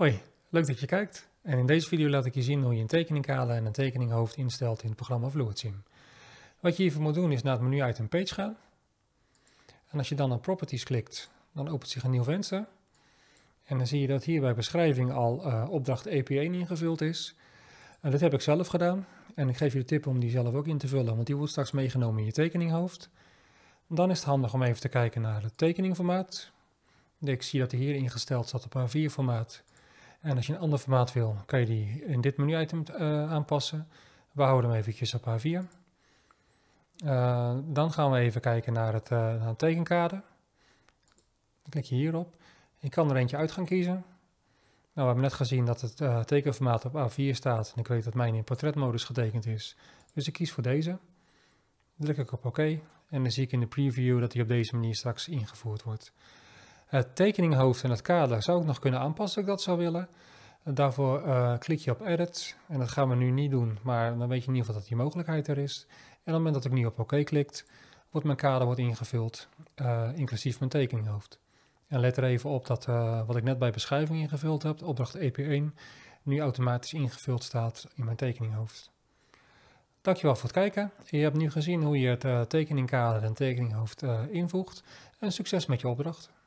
Hoi, leuk dat je kijkt. En in deze video laat ik je zien hoe je een tekeningkader en een tekeninghoofd instelt in het programma Sim. Wat je hiervoor moet doen is naar het menu Item Page gaan. En als je dan op Properties klikt, dan opent zich een nieuw venster. En dan zie je dat hier bij beschrijving al eh, opdracht EP1 ingevuld is. En dat heb ik zelf gedaan. En ik geef je de tip om die zelf ook in te vullen, want die wordt straks meegenomen in je tekeninghoofd. Dan is het handig om even te kijken naar het tekeningformaat. Ik zie dat hij hier ingesteld staat op A4 formaat. En als je een ander formaat wil, kan je die in dit menu-item eh, aanpassen. We houden hem eventjes op a 4 eh, dan gaan we even kijken naar het, uh, naar tekenkader. Dan klik je hierop. Ik kan er eentje uit gaan kiezen. Nou, we hebben net gezien dat het tekenformaat op A4 staat. En ik weet dat mijn in portretmodus getekend is. Dus ik kies voor deze. druk ik op OK. En dan zie ik in de preview dat hij op deze manier straks ingevoerd wordt. Het tekeninghoofd en het kader zou ik nog kunnen aanpassen als ik dat zou willen. daarvoor eh, klik je op Edit. En dat gaan we nu niet doen, maar dan weet je in ieder geval dat die mogelijkheid er is. En op het moment dat ik nu op OK klikt, wordt mijn kader wordt ingevuld, eh, inclusief mijn tekeninghoofd. En let er even op dat eh, wat ik net bij beschrijving ingevuld heb, opdracht EP1, nu automatisch ingevuld staat in mijn tekeninghoofd. Dankjewel voor het kijken. Je hebt nu gezien hoe je het tekeningkader en tekeninghoofd invoegt. En succes met je opdracht.